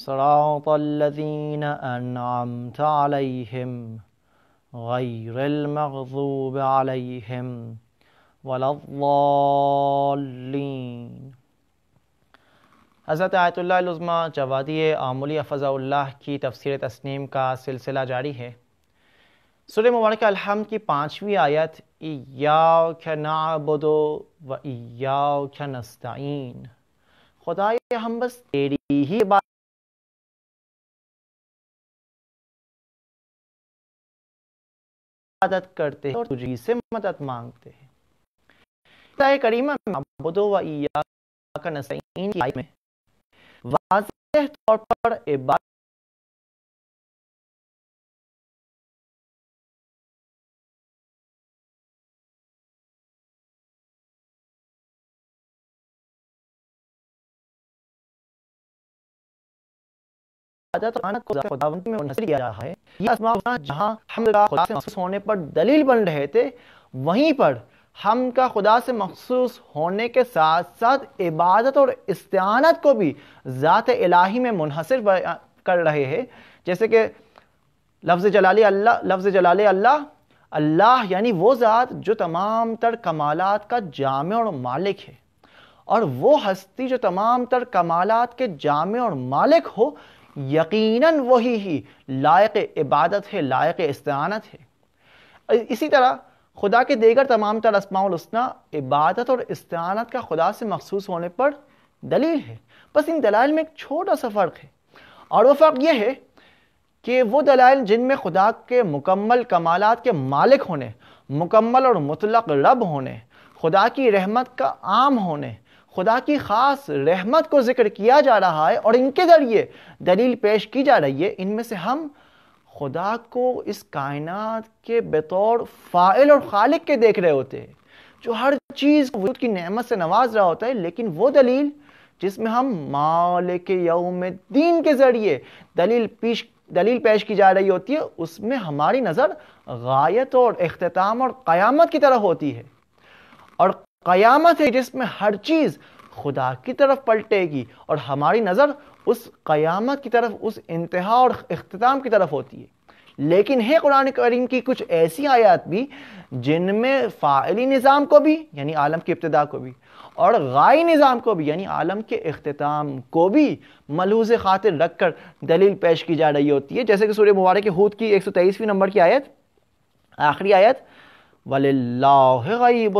صراط الذين أنعمت عليهم غير المغضوب عليهم ولا الضالين हज़रत आयतुल्लाज़मा जवादी आमली फ़ज़ाउल्लाह की तफसर तस्नीम का सिलसिला जारी है सुर मुबारक अलहमद की पाँचवीं आयत या नाबदो व या नस्तीन खुदा हम बस तेरी ही बात इबादत करते हैं और तुझी से मदद मांगते हैं करीमा में वाजह तौर पर इबादत होने पर दलील बन रहे थे वहीं पर हम का खुदा से मखसूस होने के साथ साथ इबादत और इस्तानत को भी ज़ात इलाही में मुनहसर कर रहे हैं जैसे कि लफ्ज़ जलाल अल्लाह लफ्ज़ जलाल अल्लाह अल्लाह यानी वो ज़ात जो तमाम तर कमालात का जाम और मालिक है और वो हस्ती जो तमाम तर कमालात के जाम और मालिक हो यकीनन वही ही लायक इबादत है लायक इस्तानत है इसी तरह खुदा के देगर तमाम तर इबादत और इस्तानत का खुदा से मखसूस होने पर दलील है बस इन दलाइल में एक छोटा सा फ़र्क है और वह फ़र्क यह है कि वो दलाइल जिनमें खुदा के मुकम्मल कमालत के मालिक होने मुकम्मल और मुतलक रब होने खुदा की रहमत का आम होने खुदा की ख़ास रहमत को ज़िक्र किया जा रहा है और इनके ज़रिए दलील पेश की जा रही है इनमें से हम खुदा को इस कायनात के बतौर फ़ाइल और खालिक के देख रहे होते हैं जो हर चीज़ वजूद की नेमत से नवाज रहा होता है लेकिन वो दलील जिसमें हम के यौम दीन के ज़रिए दलील पेश दलील पेश की जा रही होती है उसमें हमारी नज़र गायत और अख्ताम और क़यामत की तरह होती है और क़यामत है जिसमें हर चीज़ खुदा की तरफ पलटेगी और हमारी नज़र उस क़यामत की तरफ उस इंतहा और अख्ताम की तरफ होती है लेकिन है कुरान करीम की कुछ ऐसी आयात भी जिनमें फ़ाइली निज़ाम को भी यानी आलम की इब्तदा को भी और गाय निज़ाम को भी यानी आलम के अख्ताम को भी मलहूज खातिर रख कर दलील पेश की जा रही होती है जैसे कि सूर्य मुबारक हूद की एक सौ तेईसवीं नंबर की आयत आखिरी आयत तमाम तर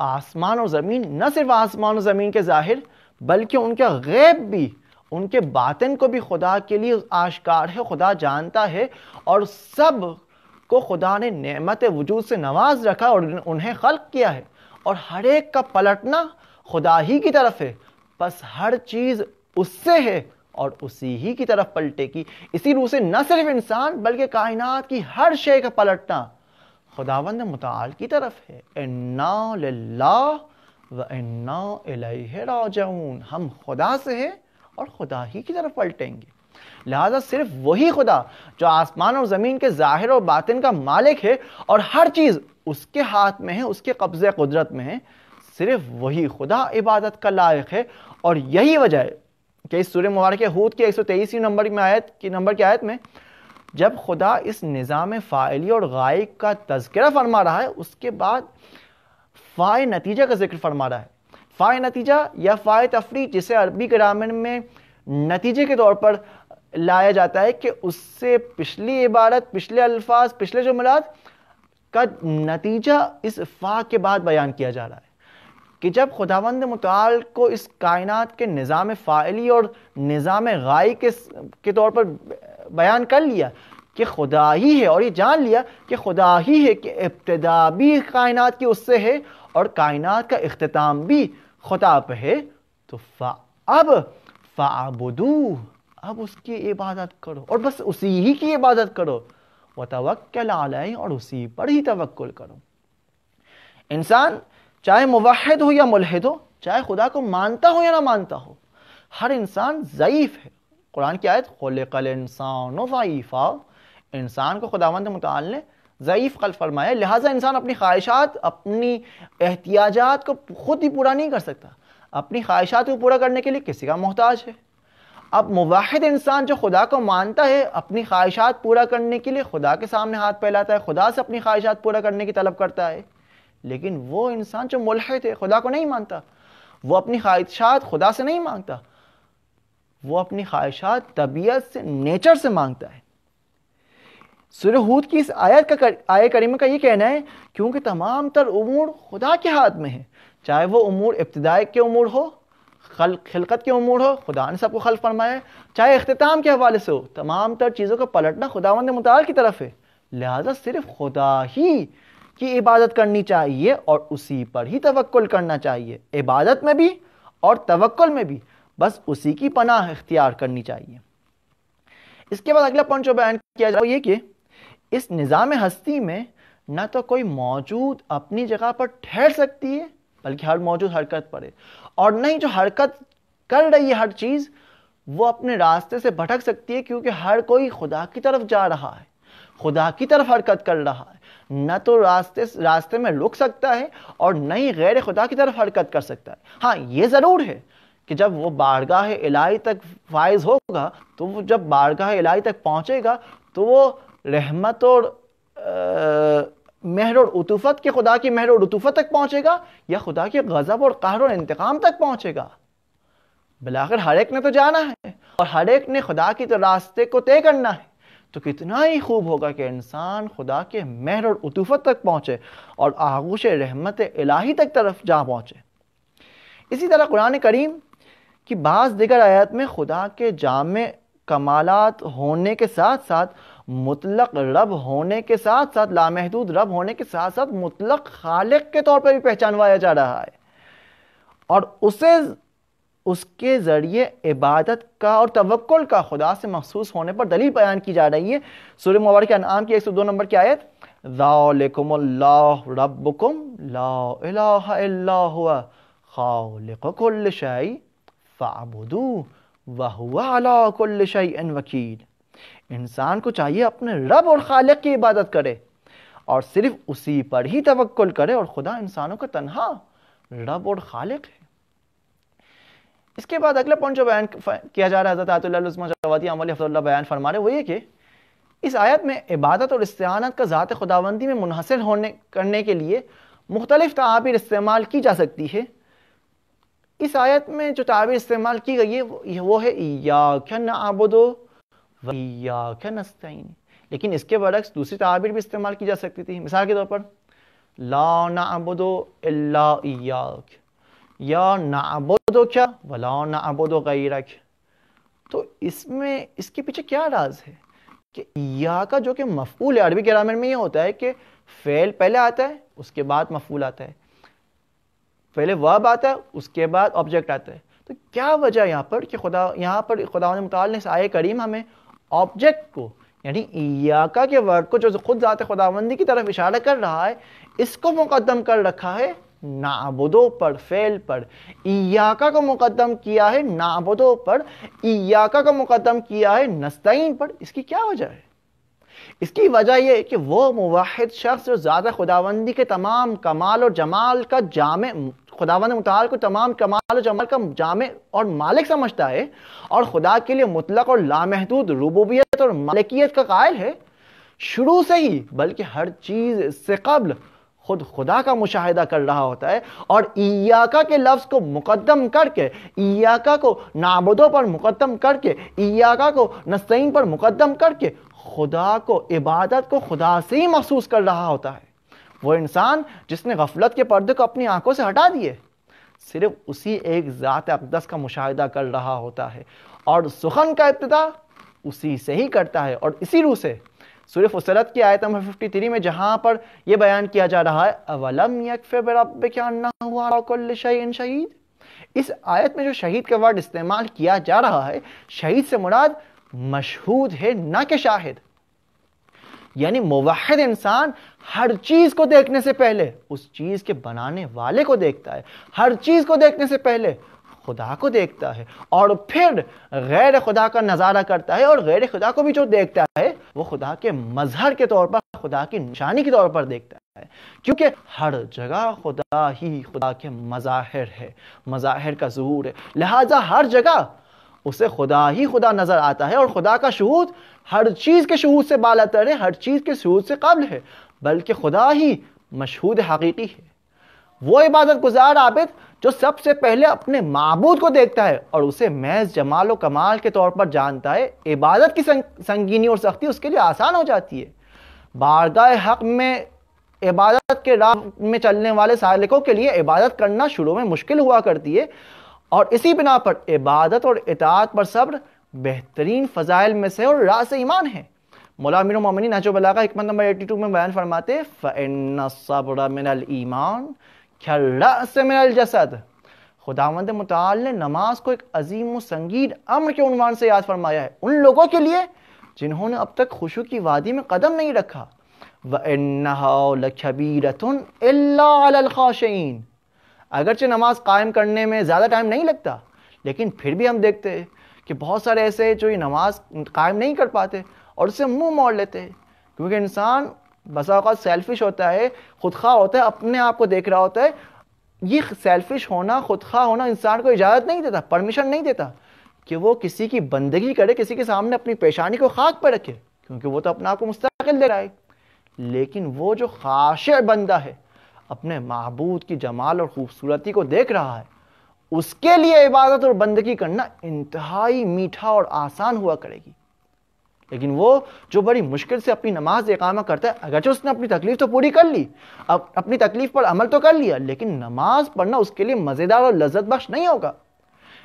आसमान और ज़मीन न सिर्फ आसमान और ज़मीन के ज़ाहिर बल्कि उनके गैब भी उनके बातन को भी खुदा के लिए आशकार है खुदा जानता है और सब को खुदा ने नमत वजूद से नवाज रखा और उन्हें खल्क किया है और हर एक का पलटना खुदा ही की तरफ है बस हर चीज़ उससे है और उसी ही की तरफ पलटेगी इसी रूह से न सिर्फ इंसान बल्कि कायनात की हर शे का पलटना खुदावंद मताल की तरफ है इन्ना व इन्ना हम खुदा से हैं और खुदा ही की तरफ पलटेंगे लिहाजा सिर्फ वही खुदा जो आसमान और ज़मीन के ज़ाहिर और बातिन का मालिक है और हर चीज़ उसके हाथ में है उसके कब्ज़े कुदरत में है सिर्फ वही खुदा इबादत का लायक है और यही वजह है कि इस सूर्य मुबारक हूद की एक सौ तेईसवीं नंबर में आयत की नंबर की आयत में जब खुदा इस निज़ाम फ़ाइली और गायब का तस्करा फरमा रहा है उसके बाद फ़ाय नतीजा का जिक्र फरमा रहा है फ़ाय नतीजा या फ़ाय तफरी जिसे अरबी ग्रामीण में नतीजे के तौर पर लाया जाता है कि उससे पिछली इबारत पिछले अल्फाज पिछले जुमलात का नतीजा इस फ़ा के बाद बयान किया जा रहा है कि जब खुदावंद मताल को इस कायनात के निज़ाम फ़ाइली और निज़ाम गाय के के तौर पर बयान कर लिया कि खुदा ही है और ये जान लिया कि खुदा ही है कि इब्तदा भी कायनात की उससे है और कायनात का अख्ताम भी खुदा पर है तो फ़ा अब फ़ाबुदू अब उसकी इबादत करो और बस उसी ही की इबादत करो वह तवक्ल आलही और उसी पर ही तवक्ल करो इंसान चाहे मुवाहिद हो या मुलहद हो चाहे खुदा को मानता हो या ना मानता हो हर इंसान ज़यीफ़ है कुरान की आयत खल इंसान ज़ीफ़ा इंसान को खुदावंद मताल ने ज़यीफ़ कल फरमाया लिहाजा इंसान अपनी ख्वाहिशात अपनी एहतियाजात को खुद ही पूरा नहीं कर सकता अपनी ख्वाहिशात को पूरा करने के लिए किसी का मोहताज है अब मुवाहिद इंसान जो खुदा को मानता है अपनी ख्वाहिशात पूरा करने के लिए खुदा के सामने हाथ फैलाता है खुदा से अपनी ख्वाहिशात पूरा करने की तलब करता है लेकिन वो इंसान जो मुलहद है खुदा को नहीं मानता वो अपनी ख्वाहिशात खुदा से नहीं मांगता वो अपनी ख्वाहिशात तबीयत से नेचर से मांगता है सुरहूद की इस आयत का कर, आय करीमा का ये कहना है क्योंकि तमाम तर उमूर खुदा के हाथ में है चाहे वो उमूर इब्तदाई के उमूर हो खल खिलकत के उमूर हो खुदा ने सबको खल फरमाया चाहे अख्ताम के हवाले से हो तमाम तर चीज़ों का पलटना खुदावंद मताल की तरफ है लिहाजा सिर्फ खुदा ही की इबादत करनी चाहिए और उसी पर ही तवक्ल करना चाहिए इबादत में भी और तवक्ल में भी बस उसी की पनाह इख्तियार करनी चाहिए इसके बाद अगला पॉइंट जो बयान किया जाए ये कि इस निज़ाम हस्ती में ना तो कोई मौजूद अपनी जगह पर ठहर सकती है बल्कि हर मौजूद हरकत पर है और नहीं जो हरकत कर रही है हर चीज़ वो अपने रास्ते से भटक सकती है क्योंकि हर कोई खुदा की तरफ जा रहा है खुदा की तरफ हरकत कर रहा है न तो रास्ते रास्ते में रुक सकता है और न ही गैर खुदा की तरफ हरकत कर सकता है हाँ ये ज़रूर है कि जब वो बारगाह इलाही तक फायज होगा तो वो जब बारगाह इलाही तक पहुँचेगा तो वो रहमत और आ, महर और उतूफत के खुदा की महर और उतूफत तक पहुंचेगा या खुदा के गज़ब और कहर और इंतकाम तक पहुंचेगा बिलाकर हर एक ने तो जाना है और हर एक ने खुदा की तो रास्ते को तय करना है तो कितना ही खूब होगा कि इंसान खुदा के महर और उतूफत तक पहुंचे और आगोश रहमत इलाही तक तरफ जा पहुंचे इसी तरह कुरान करीम की बाज़ दिगर आयत में खुदा के जाम कमालत होने के साथ साथ मुतलक रब होने के साथ साथ लामहदूद रब होने के साथ साथ मुतलक खालिक के तौर पर भी पहचानवाया जा रहा है और उसे उसके ज़रिए इबादत का और तवक्ल का खुदा से महसूस होने पर दलील बयान की जा रही है सूर्य मुबारक अनाम की एक सौ दो नंबर की आयत रबुकुम ला वहुआ अला कुल्ल वकील इंसान को चाहिए अपने रब और खालिक की इबादत करे और सिर्फ उसी पर ही तवक्ल करे और खुदा इंसानों का तनहा रब और खालिक है इसके बाद अगला पॉइंट जो बयान किया जा रहा है हज़रत बयान फरमा रहे वो ये कि इस आयत में इबादत और इस्तानत का ज़ात खुदाबंदी में मुनहसर होने करने के लिए मुख्तलिफ तबीर इस्तेमाल की जा सकती है इस आयत में जो तबीर इस्तेमाल की गई है वो है या क्या आबदो लेकिन इसके बरक्स दूसरी तबीर भी इस्तेमाल की जा सकती थी मिसाल के तौर पर ला नाबुदो इलाक या नाबुदो क्या वला नाबुदो गैरक तो इसमें इसके पीछे क्या राज है कि या का जो कि मफूल है अरबी ग्रामर में ये होता है कि फेल पहले आता है उसके बाद मफूल आता है पहले वर्ब आता है उसके बाद ऑब्जेक्ट आता है तो क्या वजह यहाँ पर कि खुदा यहाँ पर खुदा ने ने आए करीम हमें ऑब्जेक्ट को यानी ईयाका के वर्ड को जो खुद ज़ात खुदाबंदी की तरफ इशारा कर रहा है इसको मुकदम कर रखा है नाबुदो पर फेल पर ईयाका को मुकदम किया है नाबुदो पर ईयाका को मुकदम किया है नस्तईन पर इसकी क्या वजह है इसकी वजह यह है कि वो मुवाहिद शख्स जो ज़्यादा खुदाबंदी के तमाम कमाल और जमाल का जाम खुदावन मुताल को तमाम कमाल जमाल का जाम और मालिक समझता है और खुदा के लिए मुतलक और लामहदूद रुबूबियत और मालिकियत का कायल है शुरू से ही बल्कि हर चीज़ से कबल खुद खुदा का मुशाहिदा कर रहा होता है और इयाका के लफ्ज़ को मुकदम करके इयाका को नाबदों पर मुकदम करके इयाका को नस्तीन पर मुकदम करके खुदा को इबादत को खुदा से ही महसूस कर रहा होता है वो इंसान जिसने गफलत के पर्दे को अपनी आंखों से हटा दिए सिर्फ उसी एक ज़ात अकदस का मुशाहिदा कर रहा होता है और सुखन का इब्तदा उसी से ही करता है और इसी रूह से सूर्य फसरत की आयत नंबर थ्री में जहां पर यह बयान किया जा रहा है अवलम शहीद इस आयत में जो शहीद का वर्ड इस्तेमाल किया जा रहा है शहीद से मुराद मशहूद है ना कि शाहिद यानी मुवाहिद इंसान हर चीज को देखने से पहले उस चीज के बनाने वाले को देखता है हर चीज को देखने से पहले खुदा को देखता है और फिर गैर खुदा का नज़ारा करता है और गैर खुदा को भी जो देखता है वो खुदा के मजहर के तौर पर खुदा की निशानी के तौर पर देखता है क्योंकि हर जगह खुदा ही खुदा के मज़ाहिर है मज़ाहिर का जहूर है लिहाजा हर जगह उसे खुदा ही खुदा नज़र आता है और खुदा का शहूद हर चीज़ के शहूद से बालातर है हर चीज़ के शहूद से कबल है बल्कि खुदा ही मशहूद हकीकी है वो इबादत गुजार आबिद जो सबसे पहले अपने मबूद को देखता है और उसे महज जमाल व कमाल के तौर पर जानता है इबादत की संग, संगीनी और सख्ती उसके लिए आसान हो जाती है बारगाह हक में इबादत के राह में चलने वाले सालिकों के लिए इबादत करना शुरू में मुश्किल हुआ करती है और इसी बिना पर इबादत और इतात पर सब्र बेहतरीन फ़जाइल में से और रास ईमान है मौला अमीर मोमिन नाचो बला का हमत नंबर एट्टी टू में बयान फरमाते फ़िनबरा मिनल ईमान जसद खुदावंद मताल ने नमाज को एक अजीम संगीन अम्र के उनवान से याद फरमाया है उन लोगों के लिए जिन्होंने अब तक खुशु की वादी में कदम नहीं रखा वबीरतन अगरचे नमाज कायम करने में ज़्यादा टाइम नहीं लगता लेकिन फिर भी हम देखते हैं कि बहुत सारे ऐसे जो ये नमाज कायम नहीं कर पाते और उसे मुंह मोड़ लेते हैं क्योंकि इंसान बसा अवत सेल्फिश होता है खुद होता है अपने आप को देख रहा होता है ये सेल्फिश होना खुद होना इंसान को इजाज़त नहीं देता परमिशन नहीं देता कि वो किसी की बंदगी करे किसी के सामने अपनी पेशानी को खाक पर रखे क्योंकि वो तो अपने आप को मुस्तकिल दे रहा है लेकिन वो जो खाश बंदा है अपने महबूद की जमाल और खूबसूरती को देख रहा है उसके लिए इबादत और बंदगी करना इंतहाई मीठा और आसान हुआ करेगी लेकिन वो जो बड़ी मुश्किल से अपनी नमाज इकामा करता है अगरचे उसने अपनी तकलीफ तो पूरी कर ली अब अपनी तकलीफ पर अमल तो कर लिया लेकिन नमाज पढ़ना उसके लिए मज़ेदार और लज्जत बख्श नहीं होगा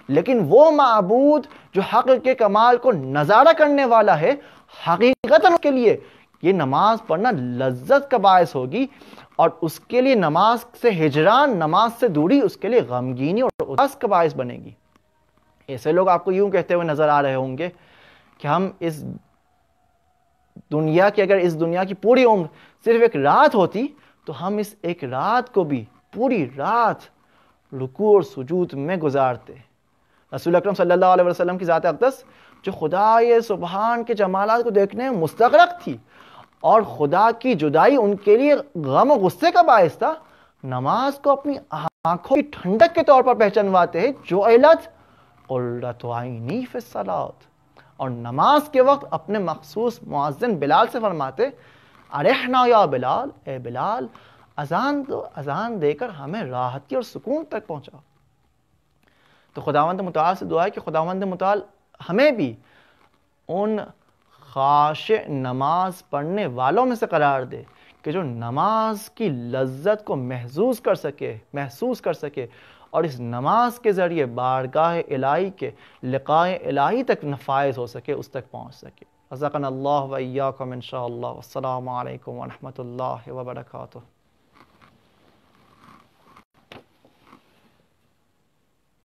लेकिन वो मबूद जो हक के कमाल को नज़ारा करने वाला है हकीकता उसके लिए ये नमाज पढ़ना लज्जत का बायस होगी और उसके लिए नमाज से हिजरान नमाज से दूरी उसके लिए गमगीनी और उदास का बायस बनेगी ऐसे लोग आपको यूं कहते हुए नज़र आ रहे होंगे कि हम इस दुनिया की अगर इस दुनिया की पूरी उम्र सिर्फ एक रात होती तो हम इस एक रात को भी पूरी रात रुकू और सजूद में गुजारते रसूल अक्रम सल्लल्लाहु अलैहि वसल्लम की ज़ात अकदस जो खुदाए सुबहान के जमालत को देखने में मुस्तरक थी और खुदा की जुदाई उनके लिए गम गुस्से का बायस था नमाज को अपनी आंखों की ठंडक के तौर पर पहचानवाते हैं जो अलत और रतवाइनी फिसलात और नमाज के वक्त अपने मखसूस मुआजन बिलाल से फरमाते अरेहना या बिलाल ए बिलाल अजान तो अजान देकर हमें राहती और सुकून तक पहुँचा तो खुदावंद मताल से दुआ है कि खुदावंद मताल हमें भी उन खाश नमाज पढ़ने वालों में से करार दे कि जो नमाज की लज्जत को महसूस कर सके महसूस कर सके और इस नमाज के ज़रिए बारगाह इलाही के लकाए इलाही तक नफायज हो सके उस तक पहुँच सके हज़ाकन अल्लाह वैयाकम इन शाह वरहमल वर्का